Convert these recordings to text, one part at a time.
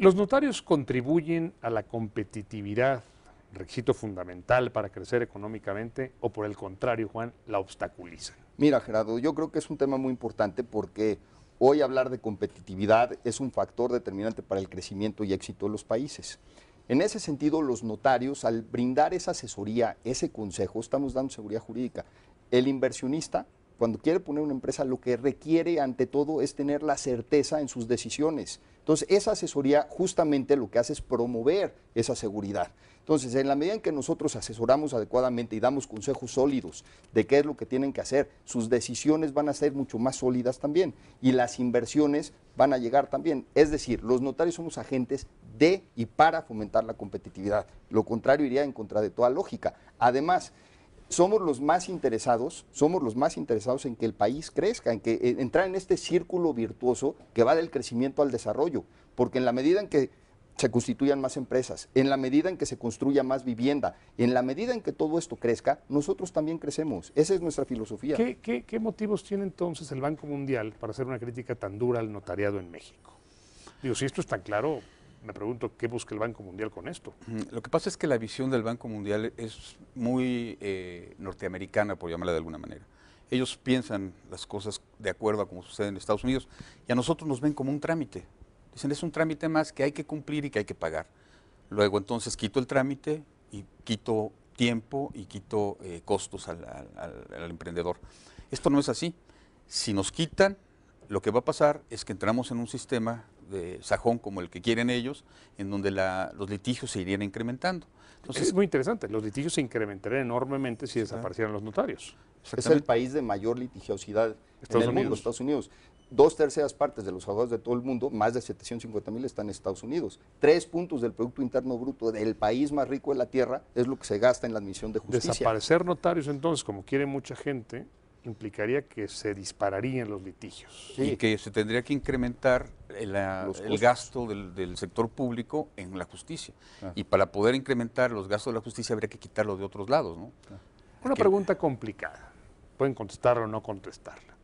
Los notarios contribuyen a la competitividad, requisito fundamental para crecer económicamente, o por el contrario, Juan, la obstaculizan. Mira, Gerardo, yo creo que es un tema muy importante porque hoy hablar de competitividad es un factor determinante para el crecimiento y éxito de los países. En ese sentido, los notarios, al brindar esa asesoría, ese consejo, estamos dando seguridad jurídica. El inversionista cuando quiere poner una empresa, lo que requiere ante todo es tener la certeza en sus decisiones. Entonces, esa asesoría justamente lo que hace es promover esa seguridad. Entonces, en la medida en que nosotros asesoramos adecuadamente y damos consejos sólidos de qué es lo que tienen que hacer, sus decisiones van a ser mucho más sólidas también y las inversiones van a llegar también. Es decir, los notarios somos agentes de y para fomentar la competitividad. Lo contrario iría en contra de toda lógica. Además, somos los más interesados, somos los más interesados en que el país crezca, en que entra entrar en este círculo virtuoso que va del crecimiento al desarrollo, porque en la medida en que se constituyan más empresas, en la medida en que se construya más vivienda, en la medida en que todo esto crezca, nosotros también crecemos. Esa es nuestra filosofía. ¿Qué, qué motivos tiene entonces el Banco Mundial para hacer una crítica tan dura al notariado en México? Digo, si esto es tan claro, me pregunto qué busca el Banco Mundial con esto. Lo que pasa es que la visión del Banco Mundial es muy eh, norteamericana, por llamarla de alguna manera. Ellos piensan las cosas de acuerdo a cómo sucede en Estados Unidos y a nosotros nos ven como un trámite. Dicen, es un trámite más que hay que cumplir y que hay que pagar. Luego entonces quito el trámite y quito tiempo y quito eh, costos al, al emprendedor. Esto no es así. Si nos quitan, lo que va a pasar es que entramos en un sistema de sajón como el que quieren ellos, en donde los litigios se irían incrementando. Entonces, es muy interesante, los litigios se incrementarían enormemente si desaparecieran los notarios. Es el país de mayor litigiosidad en el mundo, Estados Unidos. Dos terceras partes de los abogados de todo el mundo, más de 750 mil, están en Estados Unidos. Tres puntos del Producto Interno Bruto del país más rico de la tierra es lo que se gasta en la admisión de justicia. Desaparecer notarios, entonces, como quiere mucha gente, implicaría que se dispararían los litigios. Y que se tendría que incrementar el, ah, gasto del, sector público en la justicia. Ah. Y para poder incrementar los gastos de la justicia habría que quitarlos de otros lados. ¿no? Ah. Una pregunta complicada. Pueden contestarla o no contestarla.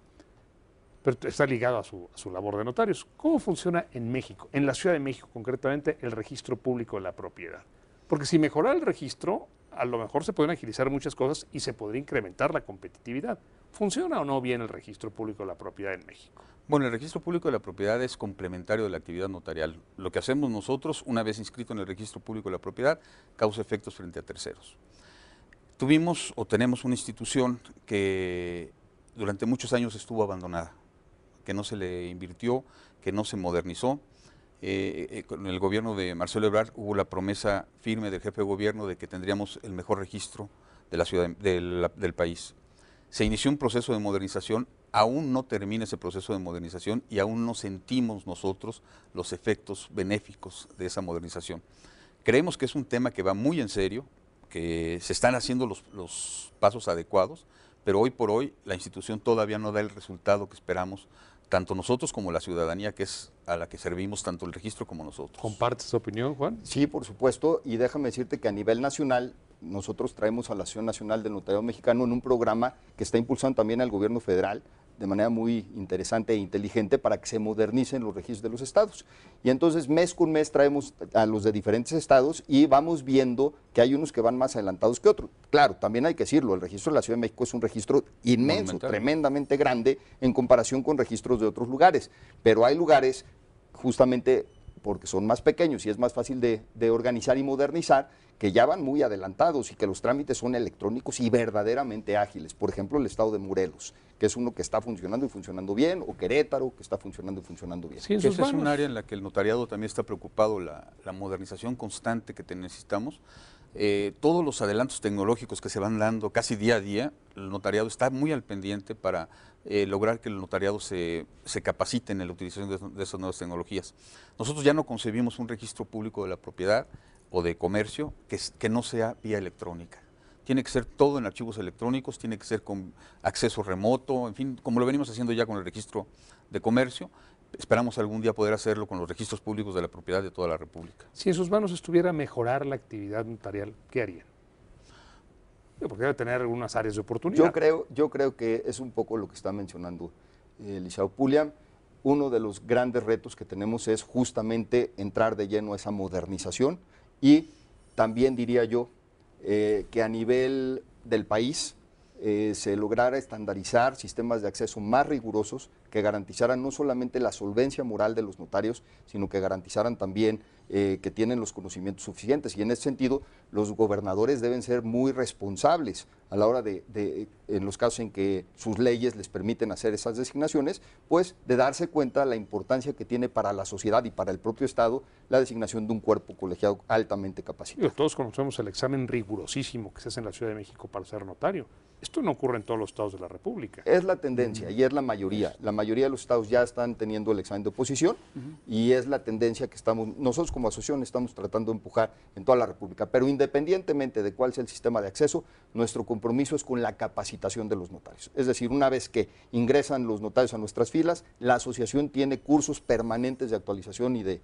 Pero está ligado a su, labor de notarios. ¿Cómo funciona en México, en la Ciudad de México concretamente, el registro público de la propiedad? Porque si mejorar el registro, a lo mejor se pueden agilizar muchas cosas y se podría incrementar la competitividad. ¿Funciona o no bien el registro público de la propiedad en México? Bueno, el registro público de la propiedad es complementario de la actividad notarial. Lo que hacemos nosotros, una vez inscrito en el registro público de la propiedad, causa efectos frente a terceros. Tuvimos o tenemos una institución que durante muchos años estuvo abandonada, que no se le invirtió, que no se modernizó. Eh, eh, con el gobierno de Marcelo Ebrard hubo la promesa firme del jefe de gobierno de que tendríamos el mejor registro de la ciudad, del país se inició un proceso de modernización, aún no termina ese proceso de modernización y aún no sentimos nosotros los efectos benéficos de esa modernización. Creemos que es un tema que va muy en serio, que se están haciendo los, pasos adecuados, pero hoy por hoy la institución todavía no da el resultado que esperamos tanto nosotros como la ciudadanía que es a la que servimos tanto el registro como nosotros. ¿Compartes su opinión, Juan? Sí, por supuesto, y déjame decirte que a nivel nacional nosotros traemos a la Asociación Nacional del notario Mexicano en un programa que está impulsando también al gobierno federal de manera muy interesante e inteligente para que se modernicen los registros de los estados. Y entonces mes con mes traemos a los de diferentes estados y vamos viendo que hay unos que van más adelantados que otros. Claro, también hay que decirlo, el registro de la Ciudad de México es un registro inmenso, tremendamente grande en comparación con registros de otros lugares, pero hay lugares justamente porque son más pequeños y es más fácil de, organizar y modernizar, que ya van muy adelantados y que los trámites son electrónicos y verdaderamente ágiles. Por ejemplo, el estado de Morelos, que es uno que está funcionando y funcionando bien, o Querétaro, que está funcionando y funcionando bien. Sí, es un área en la que el notariado también está preocupado, la modernización constante que necesitamos. Eh, todos los adelantos tecnológicos que se van dando casi día a día, el notariado está muy al pendiente para eh, lograr que el notariado se, capacite en la utilización de, esas nuevas tecnologías. Nosotros ya no concebimos un registro público de la propiedad o de comercio que no sea vía electrónica. Tiene que ser todo en archivos electrónicos, tiene que ser con acceso remoto, en fin, como lo venimos haciendo ya con el registro de comercio, Esperamos algún día poder hacerlo con los registros públicos de la propiedad de toda la República. Si en sus manos estuviera mejorar la actividad notarial, ¿qué harían? Porque debe tener algunas áreas de oportunidad. Yo creo, yo creo que es un poco lo que está mencionando Elisao eh, Puliam. Uno de los grandes retos que tenemos es justamente entrar de lleno a esa modernización y también diría yo eh, que a nivel del país eh, se lograra estandarizar sistemas de acceso más rigurosos que garantizaran no solamente la solvencia moral de los notarios, sino que garantizaran también eh, que tienen los conocimientos suficientes. Y en ese sentido, los gobernadores deben ser muy responsables a la hora de, en los casos en que sus leyes les permiten hacer esas designaciones, pues de darse cuenta la importancia que tiene para la sociedad y para el propio Estado la designación de un cuerpo colegiado altamente capacitado. Todos conocemos el examen rigurosísimo que se hace en la Ciudad de México para ser notario. Esto no ocurre en todos los estados de la República. Es la tendencia y es la mayoría. La mayoría de los estados ya están teniendo el examen de oposición y es la tendencia que estamos nosotros como asociación estamos tratando de empujar en toda la República. Pero independientemente de cuál sea el sistema de acceso, nuestro compromiso es con la capacitación de los notarios. Es decir, una vez que ingresan los notarios a nuestras filas, la asociación tiene cursos permanentes de actualización y de,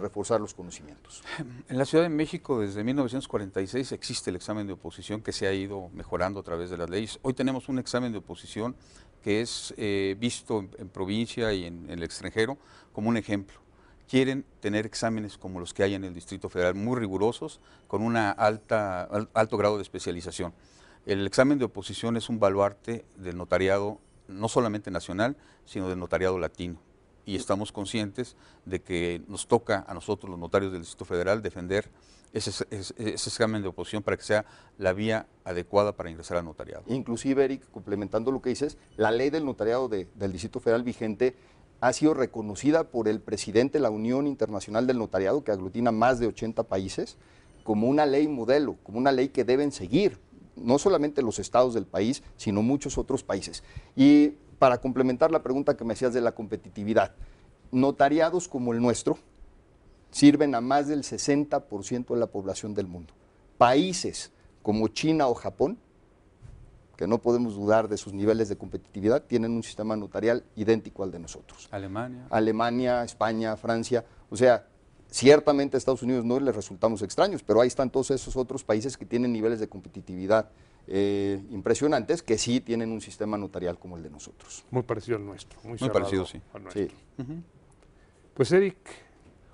reforzar los conocimientos. En la Ciudad de México, desde 1946 existe el examen de oposición que se ha ido mejorando a través de las leyes. Hoy tenemos un examen de oposición que es eh, visto en, provincia y en el extranjero como un ejemplo quieren tener exámenes como los que hay en el Distrito Federal, muy rigurosos, con un alta, alto grado de especialización. El examen de oposición es un baluarte del notariado, no solamente nacional, sino del notariado latino. Y estamos conscientes de que nos toca a nosotros, los notarios del Distrito Federal, defender ese, examen de oposición para que sea la vía adecuada para ingresar al notariado. Inclusive, Eric, complementando lo que dices, la ley del notariado del Distrito Federal vigente ha sido reconocida por el presidente de la Unión Internacional del Notariado, que aglutina más de 80 países, como una ley modelo, como una ley que deben seguir no solamente los estados del país, sino muchos otros países. Y para complementar la pregunta que me hacías de la competitividad, notariados como el nuestro sirven a más del 60% de la población del mundo. Países como China o Japón que no podemos dudar de sus niveles de competitividad, tienen un sistema notarial idéntico al de nosotros. Alemania. Alemania, España, Francia. O sea, ciertamente a Estados Unidos no les resultamos extraños, pero ahí están todos esos otros países que tienen niveles de competitividad eh, impresionantes que sí tienen un sistema notarial como el de nosotros. Muy parecido al nuestro. Muy, parecido, sí. Pues Eric,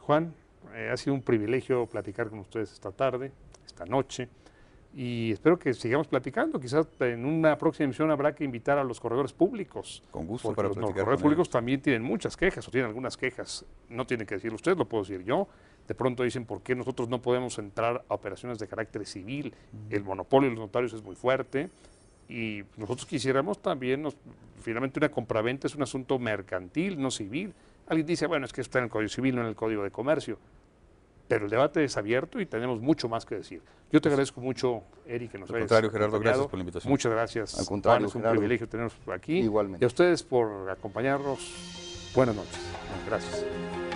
Juan, eh, ha sido un privilegio platicar con ustedes esta tarde, esta noche y espero que sigamos platicando. Quizás en una próxima emisión habrá que invitar a los corredores públicos. Con gusto para los, Los corredores públicos también tienen muchas quejas o tienen algunas quejas. No tiene que decir usted, lo puedo decir yo. De pronto dicen por qué nosotros no podemos entrar a operaciones de carácter civil. El monopolio de los notarios es muy fuerte y nosotros quisiéramos también, nos, finalmente una compraventa es un asunto mercantil, no civil. Alguien dice, bueno, es que está en el Código Civil, no en el Código de Comercio pero el debate es abierto y tenemos mucho más que decir. Yo te pues agradezco mucho, Eric, que nos Al contrario, Gerardo, gracias por la invitación. Muchas gracias. Al contrario, es un privilegio tenernos aquí. Igualmente. Y a ustedes por acompañarnos. Buenas noches. Gracias.